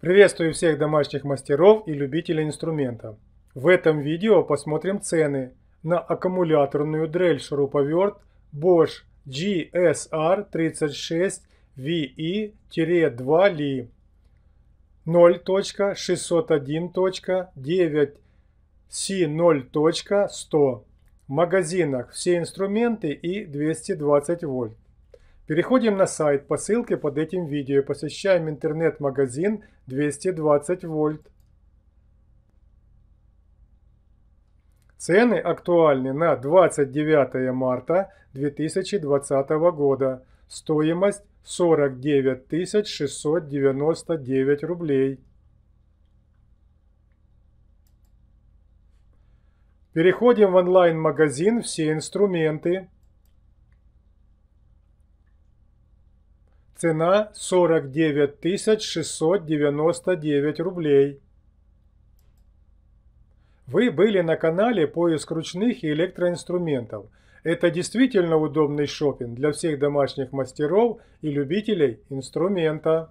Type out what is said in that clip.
Приветствую всех домашних мастеров и любителей инструмента. В этом видео посмотрим цены на аккумуляторную дрель шуруповерт Bosch GSR36VE-2Li 0.601.9C0.100 в магазинах все инструменты и 220 вольт. Переходим на сайт по ссылке под этим видео, посещаем интернет-магазин 220 вольт. Цены актуальны на 29 марта 2020 года. Стоимость 49 699 рублей. Переходим в онлайн-магазин «Все инструменты». Цена 49 699 рублей. Вы были на канале «Поиск ручных и электроинструментов». Это действительно удобный шопинг для всех домашних мастеров и любителей инструмента.